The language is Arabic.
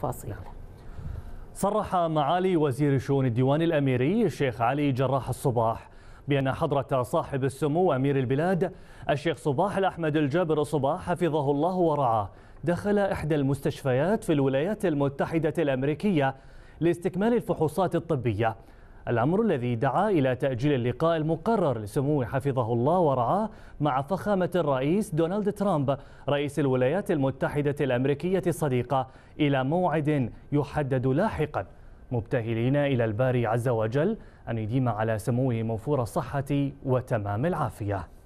فاصل نعم. صرح معالي وزير شؤون الديوان الأميري الشيخ علي جراح الصباح بأن حضرة صاحب السمو أمير البلاد الشيخ صباح الأحمد الجابر صباح حفظه الله ورعاه دخل إحدى المستشفيات في الولايات المتحدة الأمريكية لاستكمال الفحوصات الطبية الأمر الذي دعا إلى تأجيل اللقاء المقرر لسمو حفظه الله ورعاه مع فخامة الرئيس دونالد ترامب رئيس الولايات المتحدة الأمريكية الصديقة إلى موعد يحدد لاحقا مبتهلين إلى الباري عز وجل أن يديم على سموه موفور الصحة وتمام العافية